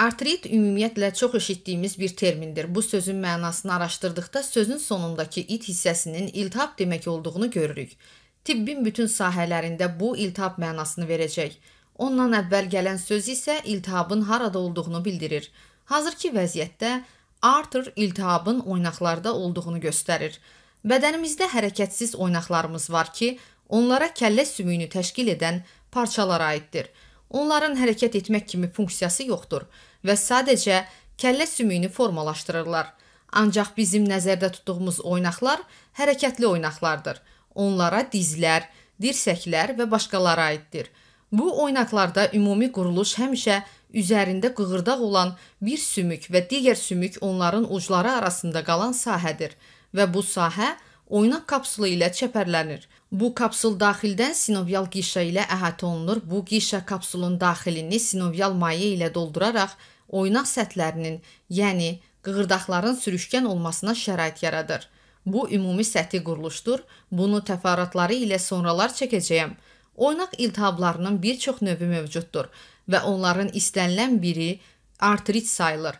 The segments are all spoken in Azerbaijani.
Artrit ümumiyyətlə çox eşitdiyimiz bir termindir. Bu sözün mənasını araşdırdıqda sözün sonundakı it hissəsinin iltihab demək olduğunu görürük. Tibbin bütün sahələrində bu iltihab mənasını verəcək. Ondan əvvəl gələn söz isə iltihabın harada olduğunu bildirir. Hazırki vəziyyətdə Arthur iltihabın oynaqlarda olduğunu göstərir. Bədənimizdə hərəkətsiz oynaqlarımız var ki, onlara kəllə sümüyünü təşkil edən parçalara aiddir. Onların hərəkət etmək kimi funksiyası yoxdur və sadəcə kəllə sümüyünü formalaşdırırlar. Ancaq bizim nəzərdə tutduğumuz oynaqlar hərəkətli oynaqlardır. Onlara dizlər, dirsəklər və başqaları aiddir. Bu oynaqlarda ümumi quruluş həmişə üzərində qığırdaq olan bir sümük və digər sümük onların ucları arasında qalan sahədir və bu sahə oynaq kapsulu ilə çəpərlənir. Bu kapsul daxildən sinovial qişə ilə əhatə olunur. Bu qişə kapsulun daxilini sinovial maye ilə dolduraraq oynaq səthlərinin, yəni qığırdaqların sürüşkən olmasına şərait yaradır. Bu ümumi səthi quruluşdur. Bunu təfərrüatları ilə sonralar çəkəcəyəm. Oynaq iltihablarının bir çox növü mövcuddur və onların istənilən biri artrit sayılır.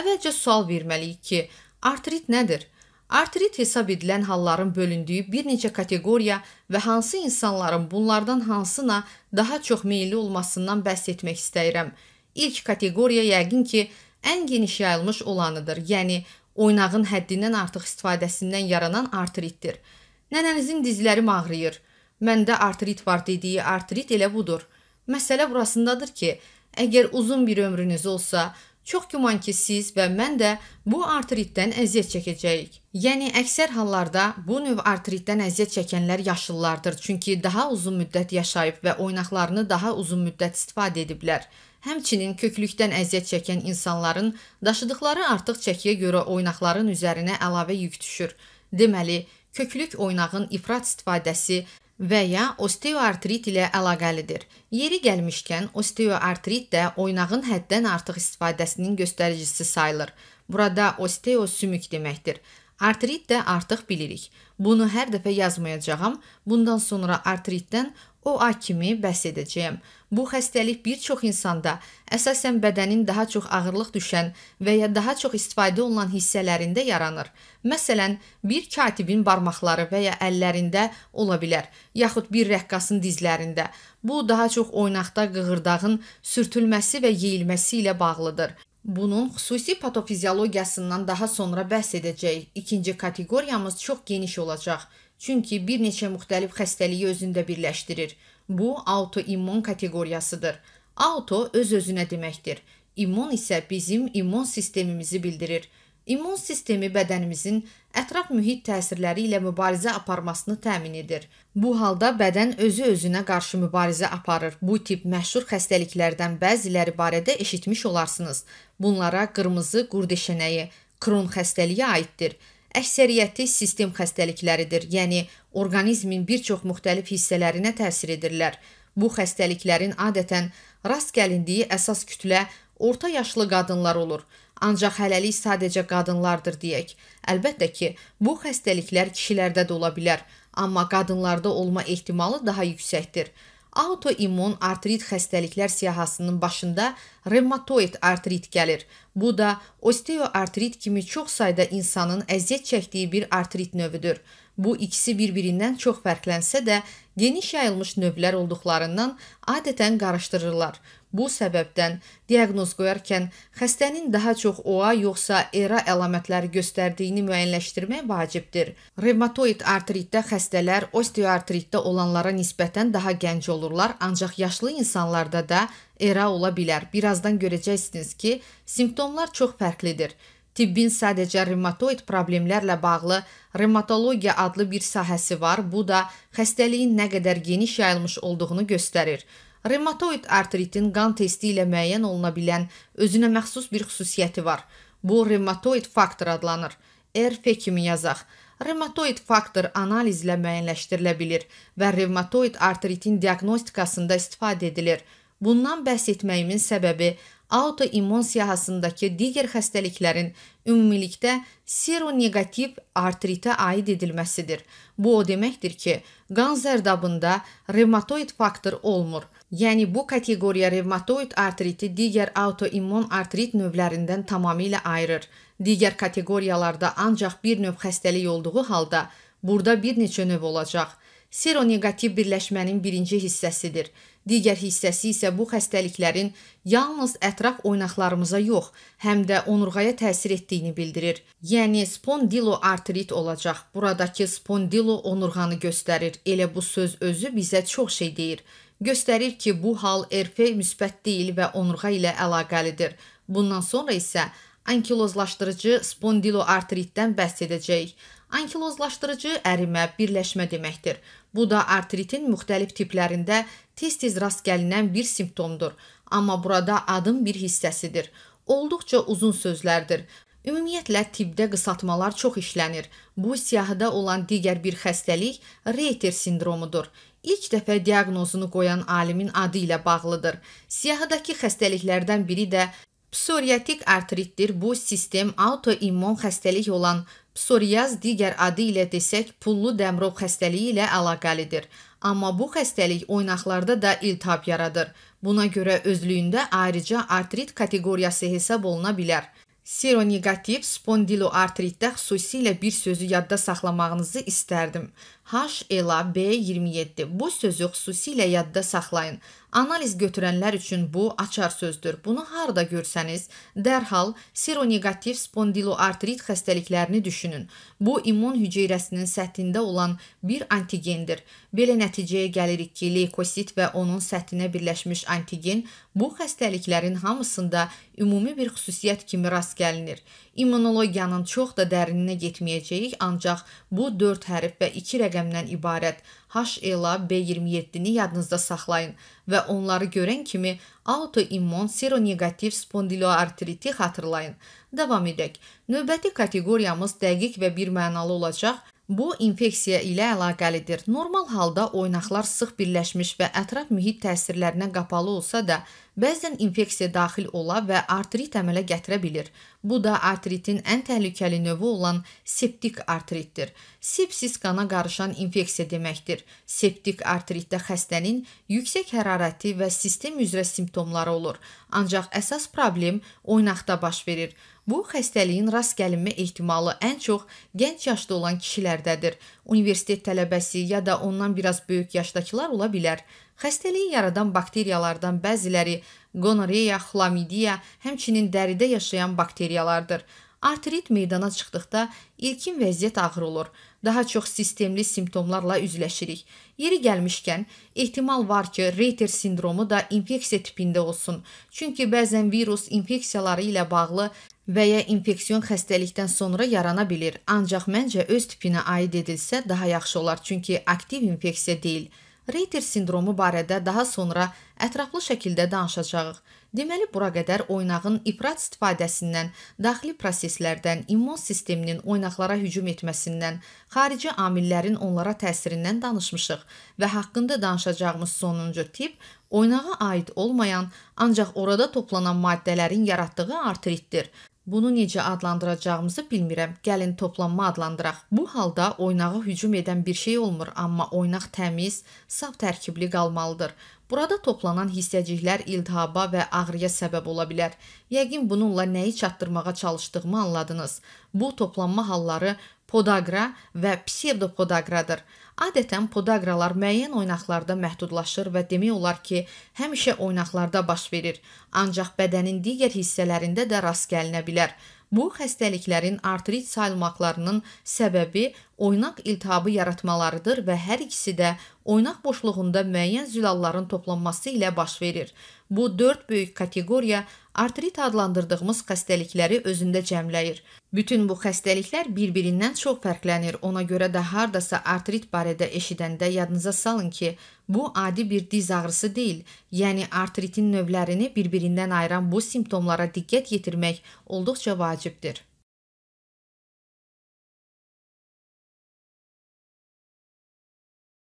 Əvvəlcə sual verməliyik ki, artrit nədir? Artrit hesab edilən halların bölündüyü bir neçə kateqoriya və hansı insanların bunlardan hansına daha çox meylli olmasından bəhs etmək istəyirəm. İlk kateqoriya yəqin ki, ən geniş yayılmış olanıdır. Yəni oynağın həddindən artıq istifadəsindən yaranan artritdir. Nənənizin dizlərim ağrıyır. Məndə artrit var dediyi artrit elə budur. Məsələ burasındadır ki, əgər uzun bir ömrünüz olsa, Çox güman ki, siz və mən də bu artritdən əziyyət çəkəcəyik. Yəni əksər hallarda bu növ artritdən əziyyət çəkənlər yaşlılardır, çünki daha uzun müddət yaşayıb və oynaqlarını daha uzun müddət istifadə ediblər. Həmçinin köklükdən əziyyət çəkən insanların daşıdıqları artıq çəkiyə görə oynaqların üzərinə əlavə yük düşür. Deməli, köklük oynağın ifrat istifadəsi və ya osteoartrit ilə əlaqəlidir. Yeri gəlmişkən, osteoartrit də oynağın həddən artıq istifadəsinin göstəricisi sayılır. Burada osteo sümük deməkdir. Artrit də artıq bilirik. Bunu hər dəfə yazmayacağam. Bundan sonra artritdən OA kimi bəhs edəcəyəm. Bu xəstəlik bir çox insanda əsasən bədənin daha çox ağırlıq düşən və ya daha çox istifadə olunan hissələrində yaranır. Məsələn, bir katibin barmaqları və ya əllərində ola bilər, yaxud bir rəqqasın dizlərində. Bu daha çox oynaqda qığırdağın sürtülməsi və yeyilməsi ilə bağlıdır. Bunun xüsusi patofiziologiyasından daha sonra bəhs edəcəyik. İkinci kateqoriyamız çox geniş olacaq. Çünki bir neçə müxtəlif xəstəliyi özündə birləşdirir. Bu autoimmun kateqoriyasıdır. Auto öz-özünə deməkdir. İmmun isə bizim immun sistemimizi bildirir. İmmun sistemi bədənimizin ətraf mühit təsirləri ilə mübarizə aparmasını təmin edir. Bu halda bədən özü özünə qarşı mübarizə aparır. Bu tip məşhur xəstəliklərdən bəziləri barədə eşitmiş olarsınız. Bunlara qırmızı qurdeşənəyi, Kron xəstəliyi aiddir əksəriyyəti sistem xəstəlikləridir. Yəni orqanizmin bir çox müxtəlif hissələrinə təsir edirlər. Bu xəstəliklərin adətən rast gəlindiyi əsas kütlə orta yaşlı qadınlar olur. Ancaq hələlik sadəcə qadınlardır deyək. Əlbəttə ki, bu xəstəliklər kişilərdə də ola bilər, amma qadınlarda olma ehtimalı daha yüksəkdir. Autoimmun artrit xəstəliklər siyahısının başında reumatoid artrit gəlir. Bu da osteoartrit kimi çox sayda insanın əziyyət çəkdiyi bir artrit növüdür. Bu ikisi bir-birindən çox fərqlənsə də, geniş yayılmış növlər olduqlarından adətən qarışdırırlar. Bu səbəbdən diaqnoz qoyarkən xəstənin daha çox OA yoxsa ERA əlamətləri göstərdiyini müəyyənləşdirmək vacibdir. Revmatoid artritdə xəstələr osteoartritdə olanlara nisbətən daha gənc olurlar, ancaq yaşlı insanlarda da ERA ola bilər. Birazdan görəcəksiniz ki, simptomlar çox fərqlidir. Tibbin sadəcə revmatoid problemlərlə bağlı revmatologiya adlı bir sahəsi var. Bu da xəstəliyin nə qədər geniş yayılmış olduğunu göstərir. Revmatoid artritin qan testi ilə müəyyən oluna bilən özünə məxsus bir xüsusiyyəti var. Bu revmatoid faktor adlanır. RF kimi yazaq. Revmatoid faktor analizlə müəyyənləşdirilə bilir və revmatoid artritin diaqnostikasında istifadə edilir. Bundan bəhs etməyimin səbəbi autoimmun siyahısındakı digər xəstəliklərin ümumilikdə seronegativ artritə aid edilməsidir. Bu o deməkdir ki, qan zərdabında revmatoid faktor olmur. Yəni bu kateqoriya revmatoid artriti digər autoimmun artrit növlərindən tamamilə ayırır. Digər kateqoriyalarda ancaq bir növ xəstəlik olduğu halda, burada bir neçə növ olacaq. Seronegativ birləşmənin birinci hissəsidir. Digər hissəsi isə bu xəstəliklərin yalnız ətraf oynaqlarımıza yox, həm də onurğaya təsir etdiyini bildirir. Yəni spondiloartrit olacaq. Buradakı spondilo onurğanı göstərir. Elə bu söz özü bizə çox şey deyir. Göstərir ki, bu hal RF müsbət deyil və onurğa ilə əlaqəlidir. Bundan sonra isə ankilozlaşdırıcı spondiloartritdən bəhs edəcəyik. Ankilozlaşdırıcı ərimə, birləşmə deməkdir. Bu da artritin müxtəlif tiplərində tez-tez rast gəlinən bir simptomdur, amma burada adın bir hissəsidir. Olduqca uzun sözlərdir. Ümumiyyətlə tibbdə qısaltmalar çox işlənir. Bu siyahıda olan digər bir xəstəlik Reiter sindromudur. İlk dəfə diaqnozunu qoyan alimin adı ilə bağlıdır. Siyahıdakı xəstəliklərdən biri də psoriatik artritdir. Bu sistem autoimmun xəstəlik olan Psoriaz digər adı ilə desək, pullu dəmrov xəstəliyi ilə əlaqəlidir. Amma bu xəstəlik oynaqlarda da iltihab yaradır. Buna görə özlüyündə ayrıca artrit kateqoriyası hesab oluna bilər. Seronegativ spondiloartritdə xüsusilə bir sözü yadda saxlamağınızı istərdim. H ela B27. Bu sözü xüsusilə yadda saxlayın. Analiz götürənlər üçün bu açar sözdür. Bunu harda görsəniz, dərhal sironegativ spondiloartrit xəstəliklərini düşünün. Bu immun hüceyrəsinin səthində olan bir antigendir. Belə nəticəyə gəlirik ki, leykosit və onun səthinə birləşmiş antigen bu xəstəliklərin hamısında ümumi bir xüsusiyyət kimi rast gəlinir. İmmunologiyanın çox da dərininə getməyəcəyik, ancaq bu 4 hərf və 2 rəqəmdən ibarət H ela B27-ni yadınızda saxlayın və onları görən kimi autoimmun seronegativ spondiloartriti xatırlayın. Davam edək. Növbəti kateqoriyamız dəqiq və birmənalı olacaq. Bu infeksiya ilə əlaqəlidir. Normal halda oynaqlar sıx birləşmiş və ətraf mühit təsirlərinə qapalı olsa da, Bəzən infeksiya daxil ola və artrit əmələ gətirə bilir. Bu da artritin ən təhlükəli növü olan septik artritdir. Sepsis qana qarışan infeksiya deməkdir. Septik artritdə xəstənin yüksək hərarəti və sistem üzrə simptomları olur. Ancaq əsas problem oynaqda baş verir. Bu xəstəliyin rast gəlinmə ehtimalı ən çox gənc yaşda olan kişilərdədir. Universitet tələbəsi ya da ondan biraz böyük yaşdakılar ola bilər. Xəstəliyi yaradan bakteriyalardan bəziləri gonoreya, xlamidiya, həmçinin dəridə yaşayan bakteriyalardır. Artrit meydana çıxdıqda ilkin vəziyyət ağır olur. Daha çox sistemli simptomlarla üzləşirik. Yeri gəlmişkən, ehtimal var ki, Reiter sindromu da infeksiya tipində olsun. Çünki bəzən virus infeksiyaları ilə bağlı və ya infeksion xəstəlikdən sonra yarana bilər. Ancaq məncə öz tipinə aid edilsə daha yaxşı olar, çünki aktiv infeksiya deyil. Reiter sindromu barədə daha sonra ətraflı şəkildə danışacağıq. Deməli, bura qədər oynağın ifrat istifadəsindən, daxili proseslərdən, immun sisteminin oynaqlara hücum etməsindən, xarici amillərin onlara təsirindən danışmışıq və haqqında danışacağımız sonuncu tip oynağa aid olmayan, ancaq orada toplanan maddələrin yaratdığı artritdir. Bunu necə adlandıracağımızı bilmirəm. Gəlin toplanma adlandıraq. Bu halda oynağa hücum edən bir şey olmur, amma oynaq təmiz, saf tərkibli qalmalıdır. Burada toplanan hissəciklər iltihaba və ağrıya səbəb ola bilər. Yəqin bununla nəyi çatdırmağa çalışdığımı anladınız. Bu toplanma halları podagra və psevdopodagradır. Adətən podagralar müəyyən oynaqlarda məhdudlaşır və demək olar ki, həmişə oynaqlarda baş verir, ancaq bədənin digər hissələrində də rast gəlinə bilər. Bu xəstəliklərin artrit sayılmaqlarının səbəbi oynaq iltihabı yaratmalarıdır və hər ikisi də oynaq boşluğunda müəyyən zülalların toplanması ilə baş verir. Bu dörd böyük kateqoriya artrit adlandırdığımız xəstəlikləri özündə cəmləyir. Bütün bu xəstəliklər bir-birindən çox fərqlənir. Ona görə də hardasa artrit barədə eşidəndə yadınıza salın ki, bu adi bir diz ağrısı deyil. Yəni artritin növlərini bir-birindən ayıran bu simptomlara diqqət yetirmək olduqca vacibdir.